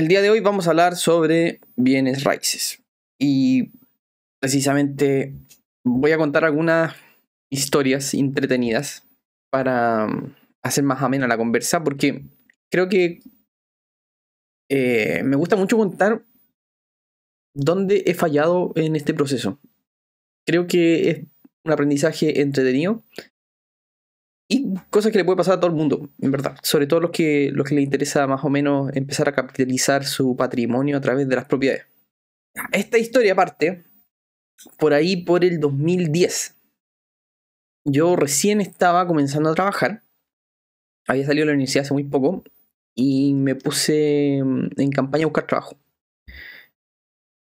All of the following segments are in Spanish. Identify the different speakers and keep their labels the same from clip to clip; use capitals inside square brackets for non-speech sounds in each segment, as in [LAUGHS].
Speaker 1: el día de hoy vamos a hablar sobre bienes raíces. Y precisamente voy a contar algunas historias entretenidas para mm, hacer más amena la conversa, porque creo que eh, me gusta mucho contar dónde he fallado en este proceso. Creo que es un aprendizaje entretenido y cosas que le puede pasar a todo el mundo, en verdad. Sobre todo los que, los que le interesa más o menos empezar a capitalizar su patrimonio a través de las propiedades. Esta historia parte por ahí por el 2010. Yo recién estaba comenzando a trabajar. Había salido de la universidad hace muy poco. Y me puse mm, en campaña a buscar trabajo.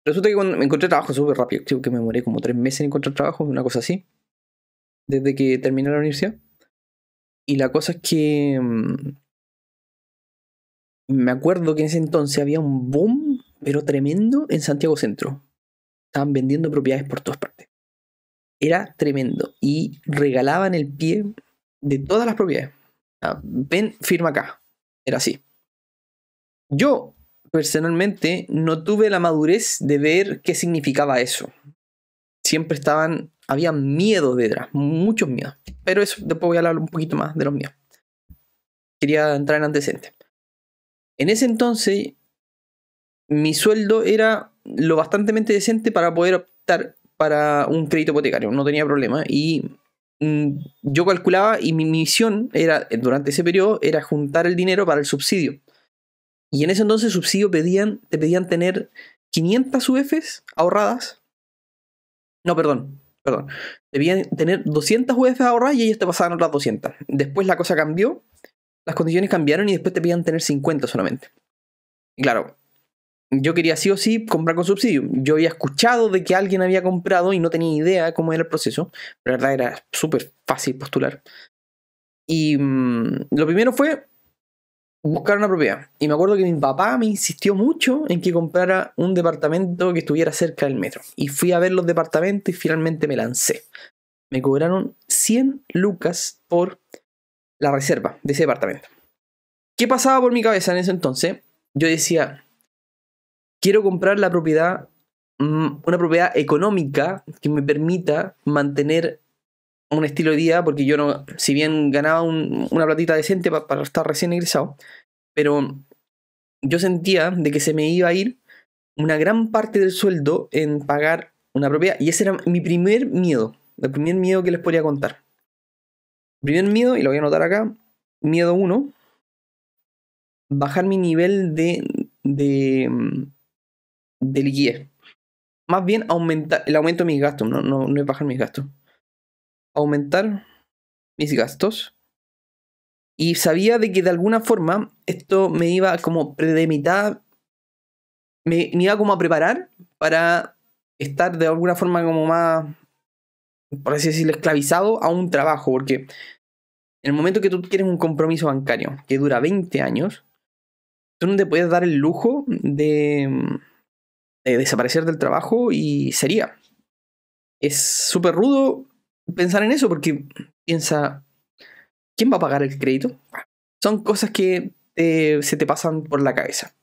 Speaker 1: Resulta que cuando me encontré trabajo súper rápido. Creo que me moré como tres meses en encontrar trabajo, una cosa así. Desde que terminé la universidad y la cosa es que mm, me acuerdo que en ese entonces había un boom, pero tremendo, en Santiago Centro. Estaban vendiendo propiedades por todas partes. Era tremendo. Y regalaban el pie de todas las propiedades. ven, firma acá. Era así. Yo, personalmente, no tuve la madurez de ver qué significaba eso. Siempre estaban había miedo detrás, muchos miedos. Pero eso después voy a hablar un poquito más de los miedos. Quería entrar en antecedentes. En ese entonces, mi sueldo era lo bastante decente para poder optar para un crédito hipotecario, no tenía problema. Y mm, yo calculaba y mi misión era, durante ese periodo, era juntar el dinero para el subsidio. Y en ese entonces subsidio pedían, te pedían tener 500 UFs ahorradas. No, perdón, perdón, debían tener 200 UF ahorradas y ellos te pasaban otras 200. Después la cosa cambió, las condiciones cambiaron y después te pedían tener 50 solamente. claro, yo quería sí o sí comprar con subsidio. Yo había escuchado de que alguien había comprado y no tenía idea cómo era el proceso. La verdad era súper fácil postular. Y mm, lo primero fue buscar una propiedad. Y me acuerdo que mi papá me insistió mucho en que comprara un departamento que estuviera cerca del metro. Y fui a ver los departamentos y finalmente me lancé. Me cobraron 100 lucas por la reserva de ese departamento. ¿Qué pasaba por mi cabeza en ese entonces? Yo decía, quiero comprar la propiedad, mm, una propiedad económica que me permita mantener un estilo de vida, porque yo no, si bien ganaba una platita decente para, estar recién egresado, pero yo sentía de que se me iba a ir una gran parte del sueldo en pagar una propiedad. Y ese era mi primer miedo, el primer miedo que les podía contar. primer miedo, y lo voy a anotar acá, miedo uno. bajar mi nivel de, de, de liquidez. Más bien aumentar el aumento de mis gastos, no, no, no es bajar mis gastos aumentar mis gastos. Y sabía de que de alguna forma esto me iba como de me, me iba como a preparar para estar de alguna forma como más, por así decirlo, esclavizado a un trabajo, porque en el momento que tú tienes un compromiso bancario que dura 20 años, tú no te puedes dar el lujo de, de desaparecer del trabajo y sería. Es súper rudo, pensar en eso porque piensa, ¿quién va a pagar el crédito? Son cosas que eh, se te pasan por la cabeza.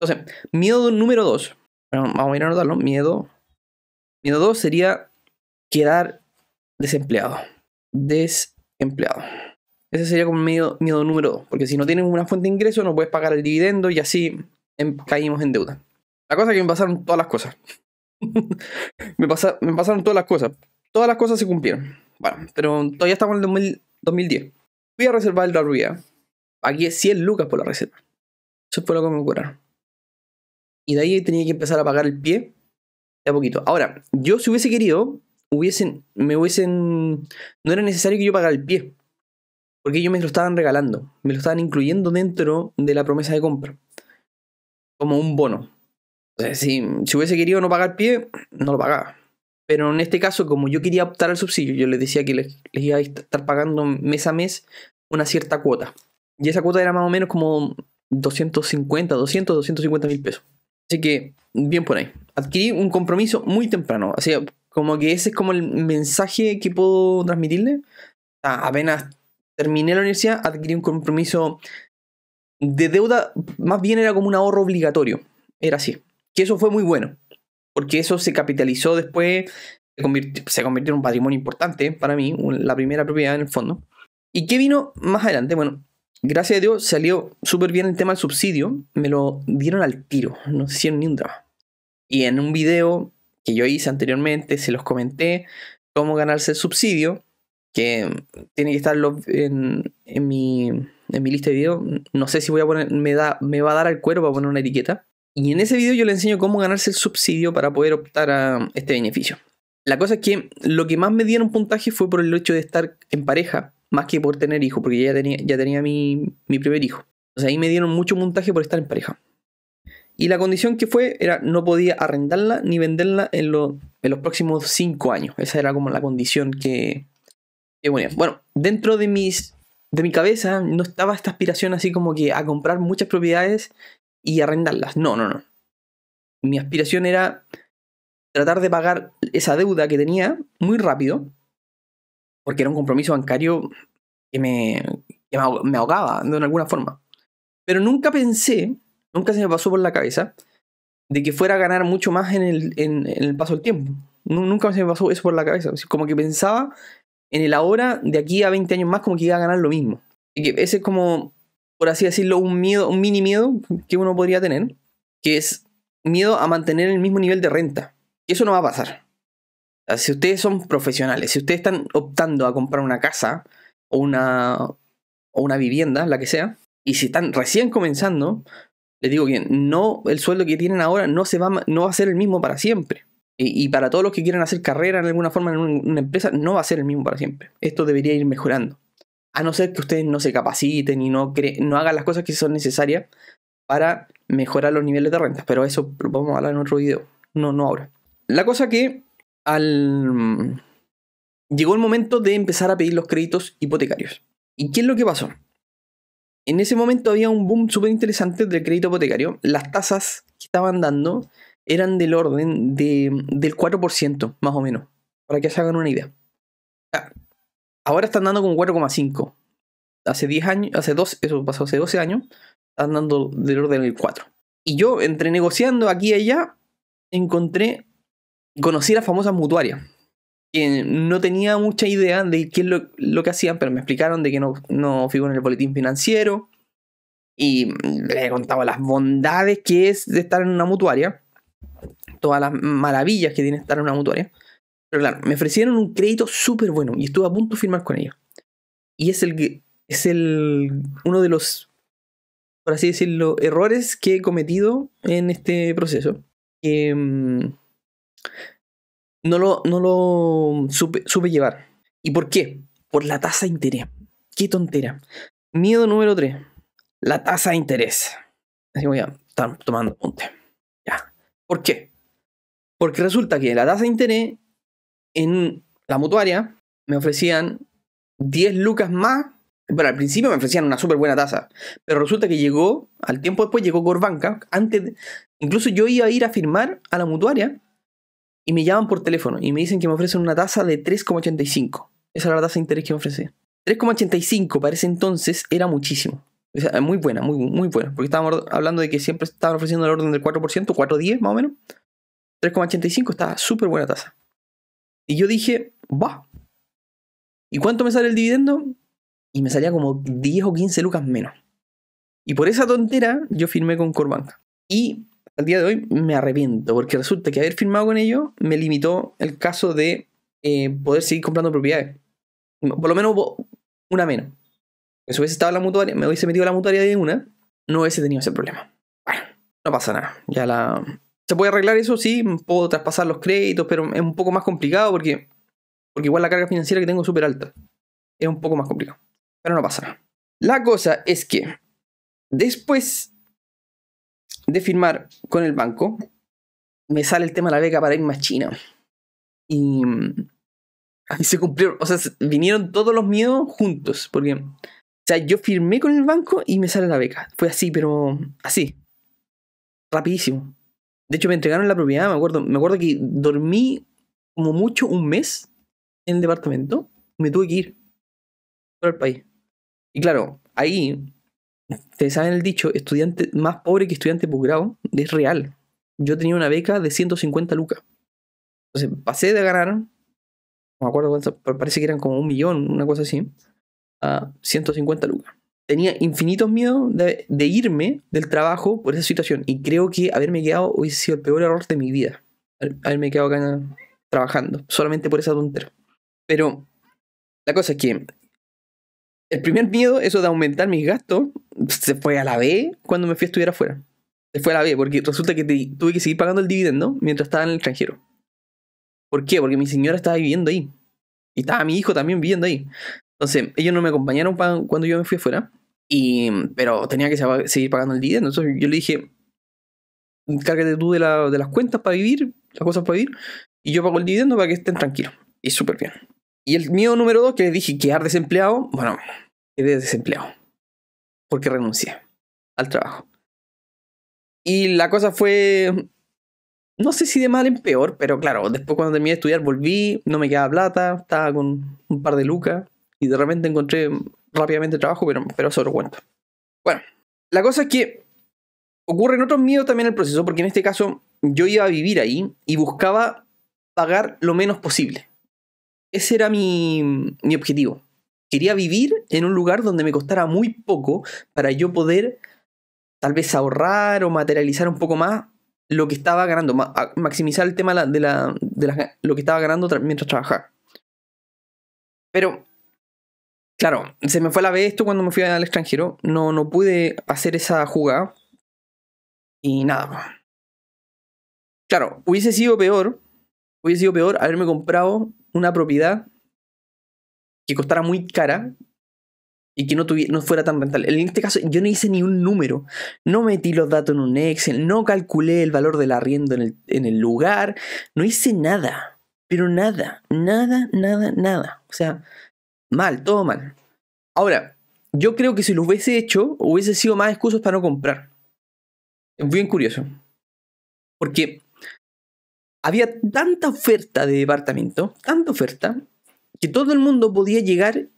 Speaker 1: Entonces, miedo número dos. vamos a ir a anotarlo. Miedo. Miedo dos sería quedar desempleado. Desempleado. Ese sería como miedo, miedo número dos. Porque si no tienes una fuente de ingreso, no puedes pagar el dividendo y así em, caímos en deuda. La cosa es que me pasaron todas las cosas. [LAUGHS] me pasaron todas las cosas. Todas las cosas se cumplieron. Bueno, pero todavía estamos en el 2010. Fui a reservar la Aquí es 100 lucas por la reserva. Eso fue lo que me ocurrió. Y de ahí tenía que empezar a pagar el pie de a poquito. Ahora, yo si hubiese querido, hubiesen, me hubiesen... No era necesario que yo pagara el pie. Porque ellos me lo estaban regalando. Me lo estaban incluyendo dentro de la promesa de compra. Como un bono. O sea, si, hubiese querido no pagar el pie, no lo pagaba. Pero en este caso, como yo quería optar al subsidio, yo les decía que les, iba a estar pagando mes a mes una cierta cuota. Y esa cuota era más o menos como 250, 200, 250 mil pesos. Así que, bien por ahí. Adquirí un compromiso muy temprano. Así como que ese es como el mensaje que puedo transmitirle. apenas terminé la universidad, adquirí un compromiso de deuda, más bien era como un ahorro obligatorio. Era así. Que eso fue muy bueno porque eso se capitalizó después, se convirtió, en un patrimonio importante para mí, la primera propiedad en el fondo. ¿Y qué vino más adelante? Bueno, gracias a Dios salió súper bien el tema del subsidio, me lo dieron al tiro, no hicieron ni un drama. Y en un video que yo hice anteriormente, se los comenté cómo ganarse el subsidio, que tiene que estar en, mi, en mi lista de videos. No sé si voy a poner, me, da, me va a dar al cuero para poner una etiqueta. Y en ese video yo le enseño cómo ganarse el subsidio para poder optar a este beneficio. La cosa es que lo que más me dieron puntaje fue por el hecho de estar en pareja, más que por tener hijo, porque ya tenía, ya tenía mi, primer hijo. O sea, ahí me dieron mucho puntaje por estar en pareja. Y la condición que fue era no podía arrendarla ni venderla en, los próximos cinco años. Esa era como la condición que, Bueno, dentro de, mis, de mi cabeza no estaba esta aspiración así como que a comprar muchas propiedades y arrendarlas. No, no, no. Mi aspiración era tratar de pagar esa deuda que tenía muy rápido, porque era un compromiso bancario que me, me ahogaba de alguna forma. Pero nunca pensé, nunca se me pasó por la cabeza, de que fuera a ganar mucho más en el, en, el paso del tiempo. Nunca se me pasó eso por la cabeza. Como que pensaba en el ahora, de aquí a 20 años más, como que iba a ganar lo mismo. Y que ese es como por así decirlo, un miedo, un mini miedo que uno podría tener, que es miedo a mantener el mismo nivel de renta. Y eso no va a pasar. Si ustedes son profesionales, si ustedes están optando a comprar una casa o una, o una vivienda, la que sea, y si están recién comenzando, les digo que no, el sueldo que tienen ahora no, se va, no va a ser el mismo para siempre. Y, y para todos los que quieran hacer carrera en alguna forma en una empresa, no va a ser el mismo para siempre. Esto debería ir mejorando a no ser que ustedes no se capaciten y no, hagan las cosas que son necesarias para mejorar los niveles de rentas, pero eso lo vamos a hablar en otro video, no, no ahora. La cosa que al... llegó el momento de empezar a pedir los créditos hipotecarios. ¿Y qué es lo que pasó? En ese momento había un boom súper interesante del crédito hipotecario. Las tasas que estaban dando eran del orden de, del 4%, más o menos, para que se hagan una idea. Ah, Ahora están dando con 4,5. Hace 10 años, hace dos, eso pasó hace 12 años, están dando del orden del 4. Y yo, entre negociando aquí y allá, encontré, conocí las famosas mutuarias. Que no tenía mucha idea de qué es lo, que hacían, pero me explicaron de que no, no figuran en el boletín financiero. Y le contaba las bondades que es de estar en una mutuaria. Todas las maravillas que tiene estar en una mutuaria. Pero claro, me ofrecieron un crédito súper bueno y estuve a punto de firmar con ellos. Y es el es el uno de los, por así decirlo, errores que he cometido en este proceso. Que mm, no lo, no lo supe, supe, llevar. ¿Y por qué? Por la tasa de interés. Qué tontera. Miedo número 3. La tasa de interés. Así voy a estar tomando apunte. Ya. ¿Por qué? Porque resulta que la tasa de interés en la mutuaria me ofrecían 10 lucas más. bueno al principio me ofrecían una súper buena tasa. Pero resulta que llegó, al tiempo después llegó Corbanca. Antes, incluso yo iba a ir a firmar a la mutuaria y me llaman por teléfono y me dicen que me ofrecen una tasa de 3,85. Esa era la tasa de interés que me ofrecían. 3,85 para ese entonces era muchísimo. muy buena, muy, muy buena. Porque estábamos hablando de que siempre estaban ofreciendo el orden del 4%, 4,10 más o menos. 3,85 estaba súper buena tasa. Y yo dije, va. ¿Y cuánto me sale el dividendo? Y me salía como 10 o 15 lucas menos. Y por esa tontera yo firmé con Corbank. Y al día de hoy me arrepiento, porque resulta que haber firmado con ellos me limitó el caso de eh, poder seguir comprando propiedades. Por lo menos una menos. Si hubiese estado en la mutuaria, me hubiese metido en la mutuaria de una, no hubiese tenido ese problema. Bueno, no pasa nada. Ya la, se puede arreglar eso, sí, puedo traspasar los créditos, pero es un poco más complicado porque, porque igual la carga financiera que tengo es súper alta. Es un poco más complicado, pero no pasa nada. La cosa es que después de firmar con el banco, me sale el tema de la beca para ir más China. Y mm, ahí se cumplió o sea, vinieron todos los miedos juntos, porque, o sea, yo firmé con el banco y me sale la beca. Fue así, pero así, rapidísimo. De hecho, me entregaron la propiedad, me acuerdo. Me acuerdo que dormí como mucho un mes en el departamento. Me tuve que ir por el país. Y claro, ahí, ustedes saben el dicho, estudiante más pobre que estudiante posgrado, es real. Yo tenía una beca de 150 lucas. Entonces, pasé de ganar, me acuerdo cuánto, parece que eran como un millón, una cosa así, a 150 lucas tenía infinitos miedos de, irme del trabajo por esa situación. Y creo que haberme quedado hubiese sido el peor error de mi vida. Haberme quedado acá trabajando, solamente por esa tontería. Pero la cosa es que el primer miedo, eso de aumentar mis gastos, se fue a la B cuando me fui a estudiar afuera. Se fue a la B, porque resulta que tuve que seguir pagando el dividendo mientras estaba en el extranjero. ¿Por qué? Porque mi señora estaba viviendo ahí. Y estaba mi hijo también viviendo ahí. Entonces, ellos no me acompañaron cuando yo me fui afuera, y, pero tenía que seguir pagando el dividendo. Entonces yo le dije, encárgate tú de, de las cuentas para vivir, las cosas para vivir, y yo pago el dividendo para que estén tranquilos. Y súper bien. Y el miedo número dos, que le dije quedar desempleado, bueno, quedé desempleado. Porque renuncié al trabajo. Y la cosa fue, no sé si de mal en peor, pero claro, después cuando terminé de estudiar volví, no me quedaba plata, estaba con un par de lucas y de repente encontré rápidamente trabajo, pero, pero eso lo cuento. Bueno, la cosa es que ocurre en otros miedos también el proceso, porque en este caso yo iba a vivir ahí y buscaba pagar lo menos posible. Ese era mi, mi objetivo. Quería vivir en un lugar donde me costara muy poco para yo poder tal vez ahorrar o materializar un poco más lo que estaba ganando, maximizar el tema de, lo que estaba ganando mientras trabajaba. Pero Claro, se me fue la vez esto cuando me fui al extranjero. No, no pude hacer esa jugada. Y nada. Claro, hubiese sido peor. Hubiese sido peor haberme comprado una propiedad que costara muy cara y que no, tuviera, no fuera tan rentable. En este caso, yo no hice ni un número. No metí los datos en un Excel, no calculé el valor del arriendo en en el lugar, no hice nada. Pero nada, nada, nada, nada. O sea, Mal, todo mal. Ahora, yo creo que si lo hubiese hecho, hubiese sido más excusas para no comprar. Es bien curioso. Porque había tanta oferta de departamento, tanta oferta, que todo el mundo podía llegar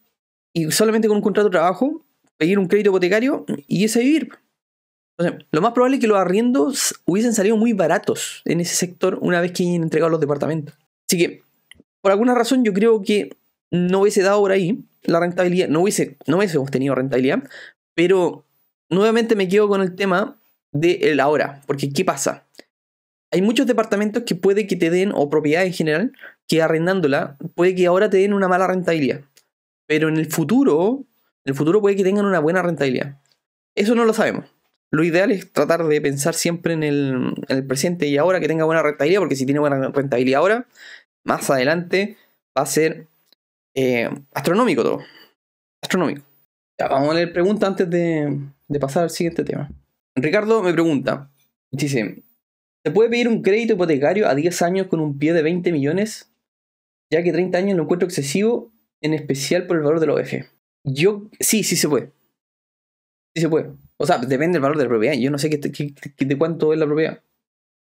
Speaker 1: y solamente con un contrato de trabajo pedir un crédito hipotecario y ese vivir. Entonces, lo más probable es que los arriendos hubiesen salido muy baratos en ese sector una vez que hayan entregado los departamentos. Así que, por alguna razón, yo creo que no hubiese dado por ahí la rentabilidad, no, hubiese, no tenido rentabilidad, pero nuevamente me quedo con el tema de el ahora porque ¿qué pasa? Hay muchos departamentos que puede que te den, o propiedades en general, que arrendándola, puede que ahora te den una mala rentabilidad, pero en el futuro, en el futuro puede que tengan una buena rentabilidad. Eso no lo sabemos. Lo ideal es tratar de pensar siempre en el, en el presente y ahora que tenga buena rentabilidad, porque si tiene buena rentabilidad ahora, más adelante va a ser eh, astronómico todo. Astronómico. vamos a leer pregunta antes de, pasar al siguiente tema. Ricardo me pregunta, dice, ¿se puede pedir un crédito hipotecario a 10 años con un pie de 20 millones? Ya que 30 años lo encuentro excesivo, en especial por el valor de los e e. Yo, sí, sí se puede. Sí se puede. O sea, depende del valor de la propiedad. Yo no sé qué, de cuánto es la propiedad.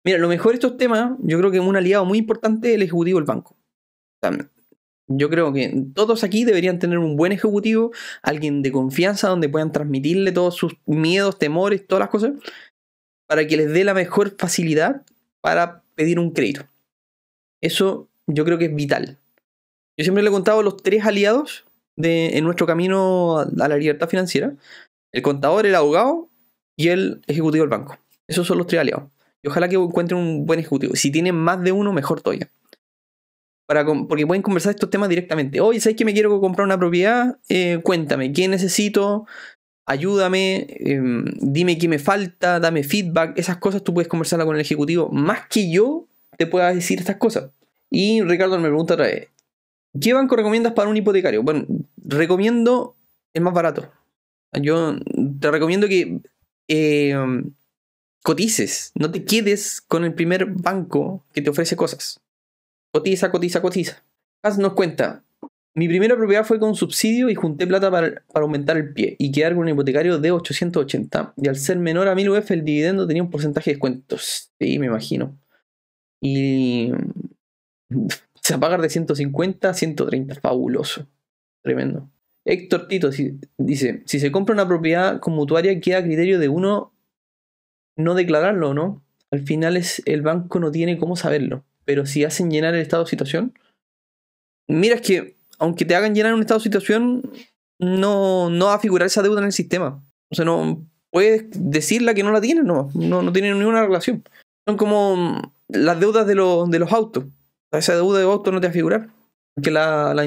Speaker 1: Mira, lo mejor de estos temas, yo creo que es un aliado muy importante el ejecutivo del banco. Yo creo que todos aquí deberían tener un buen ejecutivo, alguien de confianza donde puedan transmitirle todos sus miedos, temores, todas las cosas, para que les dé la mejor facilidad para pedir un crédito. Eso yo creo que es vital. Yo siempre le he contado los tres aliados de, en nuestro camino a la libertad financiera. El contador, el abogado y el ejecutivo del banco. Esos son los tres aliados. Y ojalá que encuentren un buen ejecutivo. Si tienen más de uno, mejor todavía para porque pueden conversar estos temas directamente. Oye, ¿sabes que me quiero comprar una propiedad? Eh, cuéntame, ¿qué necesito? Ayúdame, em, dime qué me falta, dame feedback. Esas cosas tú puedes conversarla con el ejecutivo más que yo te pueda decir estas cosas. Y Ricardo me pregunta otra vez, ¿qué banco recomiendas para un hipotecario? Bueno, recomiendo el más barato. Yo te recomiendo que em, cotices, no te quedes con el primer banco que te ofrece cosas. Cotiza, cotiza, cotiza. Haznos cuenta. Mi primera propiedad fue con subsidio y junté plata para, aumentar el pie y quedar con un hipotecario de 880. Y al ser menor a 1000 UF, el dividendo tenía un porcentaje de descuentos. Sí, me imagino. Y. [LAUGHS] Se va a pagar de 150 a 130. Fabuloso. Tremendo. Héctor Tito dice: si se compra una propiedad con mutuaria, queda a criterio de uno no declararlo, ¿no? Al final es, el banco no tiene cómo saberlo pero si hacen llenar el estado de situación, mira, es que aunque te hagan llenar un estado de situación, no, no va a figurar esa deuda en el sistema. O sea, no puedes decirla que no la tienes no, no, no tienen ninguna relación. Son como las deudas de, los, de los autos. Esa deuda de autos no te va a figurar. Porque las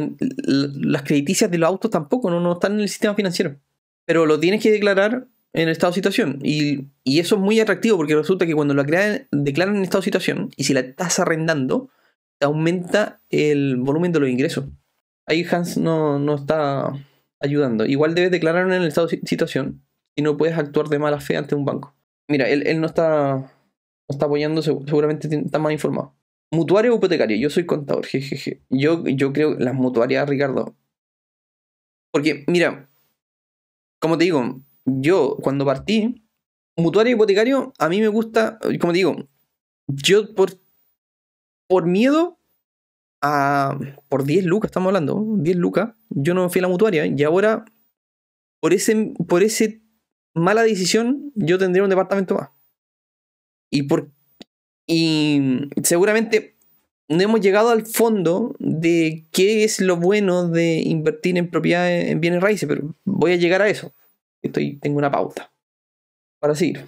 Speaker 1: crediticias de los autos tampoco, no están en el sistema financiero. Pero lo tienes que declarar en el estado de situación. Y, y, eso es muy atractivo porque resulta que cuando la crean, declaran en estado de situación y si la estás arrendando, aumenta el volumen de los ingresos. Ahí Hans no, no está ayudando. Igual debes declarar en el estado de situación y no puedes actuar de mala fe ante un banco. Mira, él, él no, está, no está apoyando, seguramente está más informado. Mutuario o hipotecario, yo soy contador, jejeje. Yo, yo creo las mutuarias, Ricardo. Porque, mira, como te digo, yo cuando partí, mutuario y hipotecario, a mí me gusta, como digo, yo por, por miedo a, por 10 lucas, estamos hablando, 10 lucas, yo no fui a la mutuaria y ahora por ese, por ese mala decisión yo tendría un departamento más. Y, por, y seguramente no hemos llegado al fondo de qué es lo bueno de invertir en propiedades, en bienes raíces, pero voy a llegar a eso. Estoy, tengo una pauta. Para seguir.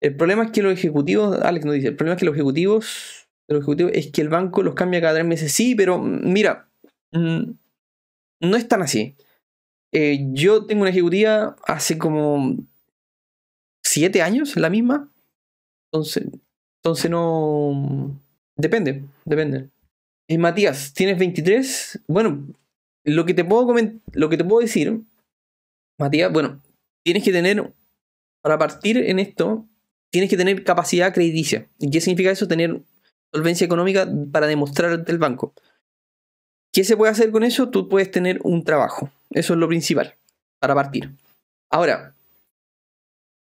Speaker 1: El problema es que los ejecutivos, Alex nos dice, el problema es que los ejecutivos, los ejecutivos es que el banco los cambia cada tres meses. Sí, pero mm, mira, mm, no es tan así. Eh, yo tengo una ejecutiva hace como siete años, la misma. Entonces, entonces no... Depende, depende. Eh, Matías, tienes 23. Bueno, lo que te puedo, lo que te puedo decir, Matías, bueno, tienes que tener, para partir en esto, tienes que tener capacidad crediticia. ¿Y qué significa eso? Tener solvencia económica para demostrar el banco. ¿Qué se puede hacer con eso? Tú puedes tener un trabajo. Eso es lo principal, para partir. Ahora,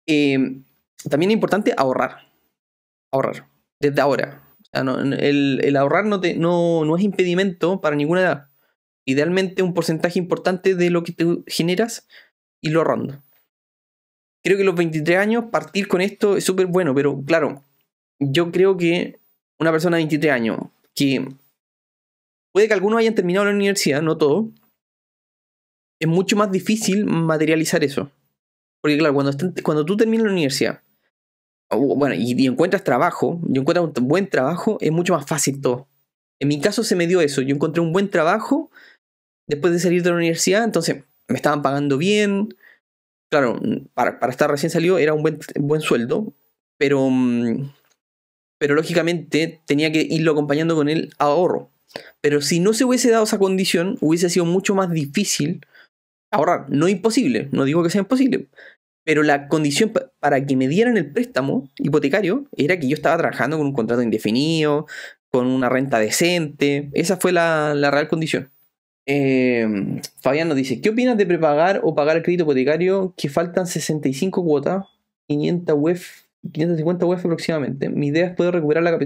Speaker 1: em, también es importante ahorrar. Ahorrar, desde ahora. el, ahorrar no, no es impedimento para ninguna edad. Idealmente un porcentaje importante de lo que tú generas y lo ahorrando creo que los 23 años, partir con esto es súper bueno, pero claro, yo creo que una persona de 23 años que puede que algunos hayan terminado la universidad, no todos, es mucho más difícil materializar eso. Porque claro, cuando, cuando tú terminas la universidad, bueno, y, encuentras trabajo, Y encuentras un buen trabajo, es mucho más fácil todo. En mi caso se me dio eso, yo encontré un buen trabajo después de salir de la universidad, entonces me estaban pagando bien, claro, mm, para, para, estar recién salido era un buen, buen sueldo, pero, mm, pero lógicamente tenía que irlo acompañando con el ahorro. Pero si no se hubiese dado esa condición, hubiese sido mucho más difícil ahorrar. No imposible, no digo que sea imposible, pero la condición para que me dieran el préstamo hipotecario era que yo estaba trabajando con un contrato indefinido, con una renta decente. Esa fue la real condición. Em, Fabián nos dice, ¿qué opinas de prepagar o pagar el crédito hipotecario que faltan 65 cuotas, 500 UEF, 550 UEF aproximadamente? Mi idea es poder recuperar la,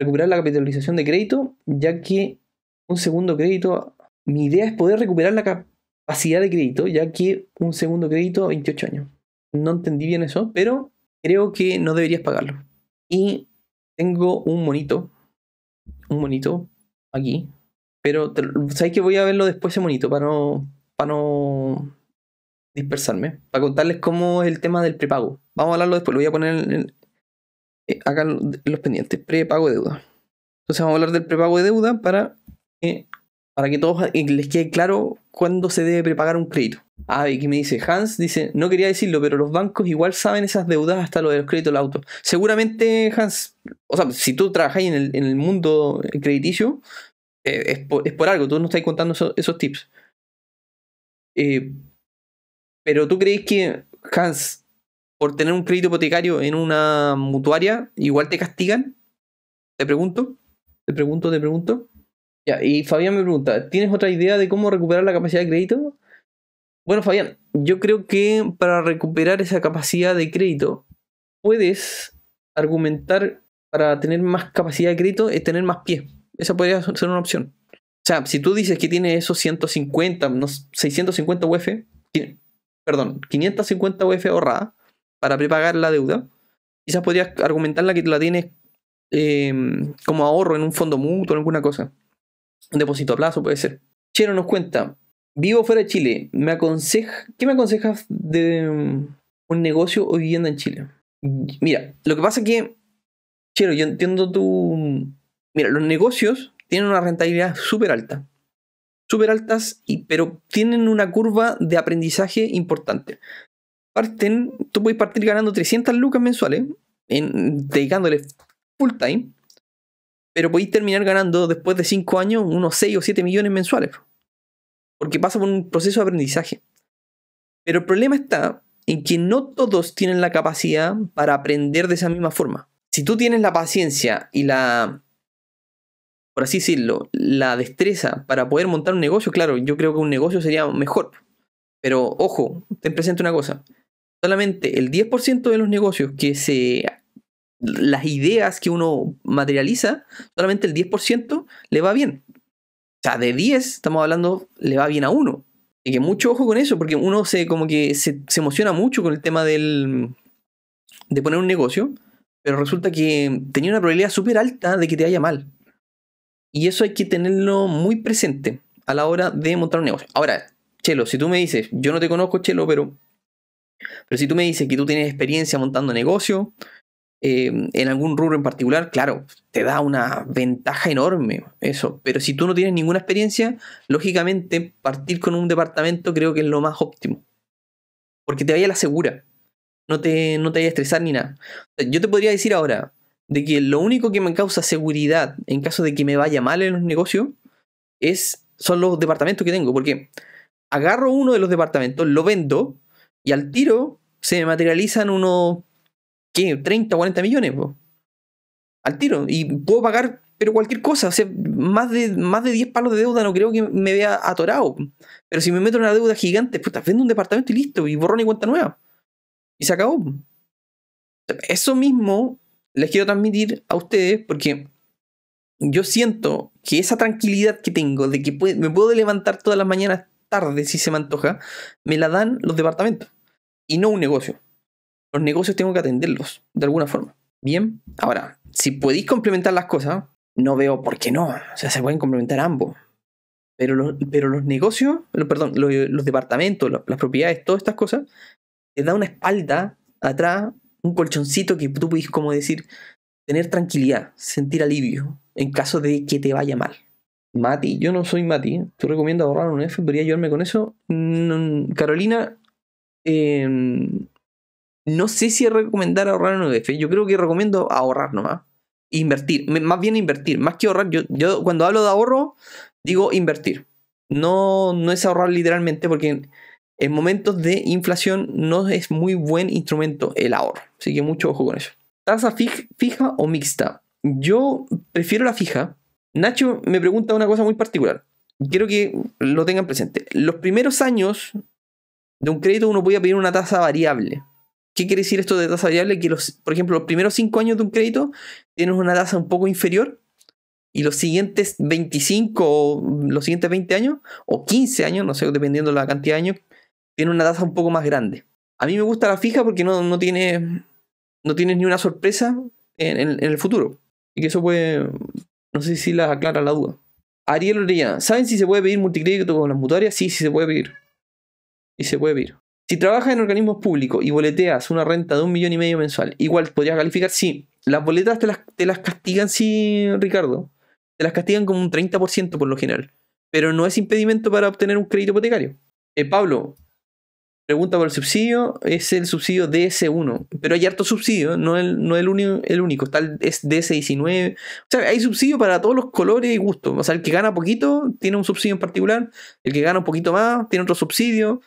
Speaker 1: recuperar la capitalización de crédito, ya que un segundo crédito, mi idea es poder recuperar la capacidad de crédito, ya que un segundo crédito, a 28 años. No entendí bien eso, pero creo que no deberías pagarlo. Y tengo un monito, un monito aquí, pero sabéis que voy a verlo después ese monito para no, para no dispersarme. Para contarles cómo es el tema del prepago. Vamos a hablarlo después, lo voy a poner eh, acá en los pendientes. Prepago de deuda. Entonces vamos a hablar del prepago de deuda para que, para que todos eh, les quede claro cuándo se debe prepagar un crédito. Ah, y que me dice Hans, dice, no quería decirlo, pero los bancos igual saben esas deudas hasta lo de los créditos del auto. Seguramente, Hans, o sea, si tú trabajas en el, en el mundo crediticio, eh, es, por, algo, tú no estás contando esos tips. Eh, pero tú crees que, Hans, por tener un crédito hipotecario en una mutuaria, igual te castigan? Te pregunto, te pregunto, te pregunto. Ya, y Fabián me pregunta, ¿tienes otra idea de cómo recuperar la capacidad de crédito? Bueno, Fabián, yo creo que para recuperar esa capacidad de crédito, puedes argumentar para tener más capacidad de crédito es tener más pies esa podría ser una opción. O sea, si tú dices que tiene esos 150, 650 UF, perdón, 550 UF ahorrada para prepagar la deuda, quizás podrías argumentarla que la tienes em, como ahorro en un fondo mutuo, en alguna cosa. Un depósito a plazo puede ser. Chero nos cuenta, vivo fuera de Chile, me ¿qué me aconsejas de mm, un negocio o vivienda en Chile? Mira, lo que pasa es que, Chero, yo entiendo tu, Mira, los negocios tienen una rentabilidad súper alta. Súper altas, y, pero tienen una curva de aprendizaje importante. Parten, tú puedes partir ganando 300 lucas mensuales, en, dedicándole full time, pero podéis terminar ganando después de 5 años unos 6 o 7 millones mensuales. Porque pasa por un proceso de aprendizaje. Pero el problema está en que no todos tienen la capacidad para aprender de esa misma forma. Si tú tienes la paciencia y la por así decirlo, la destreza para poder montar un negocio, claro, yo creo que un negocio sería mejor. Pero ojo, te presente una cosa. Solamente el 10% de los negocios que se... Las ideas que uno materializa, solamente el 10% le va bien. O sea, de 10, estamos hablando, le va bien a uno. Y que mucho ojo con eso, porque uno se como que se, emociona mucho con el tema del de poner un negocio, pero resulta que tenía una probabilidad súper alta de que te vaya mal. Y eso hay que tenerlo muy presente a la hora de montar un negocio. Ahora, Chelo, si tú me dices, yo no te conozco, Chelo, pero, pero si tú me dices que tú tienes experiencia montando negocio em, en algún rubro en particular, claro, te da una ventaja enorme eso. Pero si tú no tienes ninguna experiencia, lógicamente partir con un departamento creo que es lo más óptimo. Porque te vaya la segura. No te, no te vaya a estresar ni nada. Yo te podría decir ahora, de que lo único que me causa seguridad en caso de que me vaya mal en los negocios es, son los departamentos que tengo, porque agarro uno de los departamentos, lo vendo y al tiro se me materializan unos, ¿qué? 30, 40 millones, al tiro, y puedo pagar, pero cualquier cosa, o sea, más de, más de 10 palos de deuda no creo que me vea atorado, pero si me meto en una deuda gigante, puta, vendo un departamento y listo, y borro mi cuenta nueva, y se acabó. Eso mismo les quiero transmitir a ustedes porque yo siento que esa tranquilidad que tengo de que me puedo levantar todas las mañanas tarde si se me antoja, me la dan los departamentos y no un negocio. Los negocios tengo que atenderlos de alguna forma. Bien, ahora, si podéis complementar las cosas, no veo por qué no. O sea, se pueden complementar ambos. Pero los, pero los negocios, perdón, los, departamentos, las propiedades, todas estas cosas, te dan una espalda atrás un colchoncito que tú puedes como decir, tener tranquilidad, sentir alivio en caso de que te vaya mal. Mati, yo no soy Mati, tú recomiendas ahorrar un F, podría ayudarme con eso. Mm, Carolina, em, no sé si recomendar ahorrar un F, yo creo que recomiendo ahorrar nomás. Invertir, más bien invertir, más que ahorrar, yo, yo cuando hablo de ahorro, digo invertir. No, no es ahorrar literalmente porque en momentos de inflación no es muy buen instrumento el ahorro. Así que mucho ojo con eso. ¿Tasa fija, o mixta? Yo prefiero la fija. Nacho me pregunta una cosa muy particular. Quiero que lo tengan presente. Los primeros años de un crédito uno podía pedir una tasa variable. ¿Qué quiere decir esto de tasa variable? Que, los, por ejemplo, los primeros 5 años de un crédito tienes una tasa un poco inferior y los siguientes 25 o los siguientes 20 años o 15 años, no sé, dependiendo la cantidad de años tiene una tasa un poco más grande. A mí me gusta la fija porque no, no tiene no tienes ni una sorpresa en, el futuro. Y que eso puede, no sé si la aclara la duda. Ariel Orellana, ¿saben si se puede pedir multicrédito con las mutuarias? Sí, sí se puede pedir. Y se puede pedir. Si trabajas en organismos públicos y boleteas una renta de un millón y medio mensual, igual podrías calificar, sí. Las boletas te las, castigan, sí, Ricardo. Te las castigan como un 30% por lo general. Pero no es impedimento para obtener un crédito hipotecario. Eh, Pablo, pregunta por el subsidio es el subsidio DS1, pero hay harto subsidio, no el, no el, único el único, está el DS19. O sea, hay subsidio para todos los colores y gustos. O sea, el que gana poquito tiene un subsidio en particular, el que gana un poquito más tiene otro subsidio.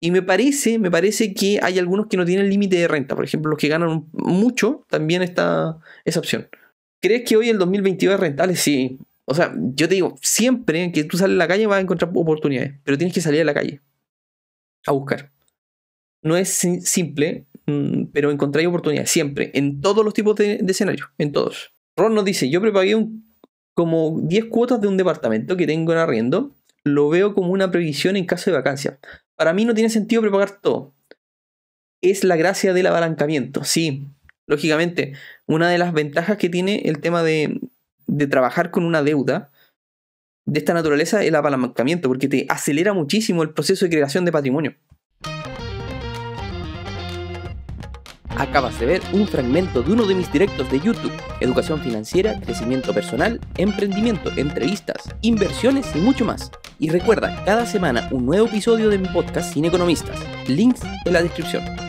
Speaker 1: Y me parece, me parece que hay algunos que no tienen límite de renta. Por ejemplo, los que ganan mucho también está esa opción. ¿Crees que hoy el 2022 es rentable? Sí. O sea, yo te digo, siempre que tú sales a la calle vas a encontrar oportunidades, pero tienes que salir a la calle a buscar. No es simple, mm, pero encontráis oportunidades siempre, en todos los tipos de, escenarios, en todos. Ron nos dice, yo prepagué un, como 10 cuotas de un departamento que tengo en arriendo, lo veo como una previsión en caso de vacancia. Para mí no tiene sentido prepagar todo. Es la gracia del abalancamiento, sí. Lógicamente, una de las ventajas que tiene el tema de, de trabajar con una deuda de esta naturaleza el apalancamiento, porque te acelera muchísimo el proceso de creación de patrimonio. Acabas de ver un fragmento de uno de mis directos de YouTube, Educación Financiera, Crecimiento Personal, Emprendimiento, Entrevistas, Inversiones y mucho más. Y recuerda, cada semana un nuevo episodio de mi podcast Sin Economistas. Links en la descripción.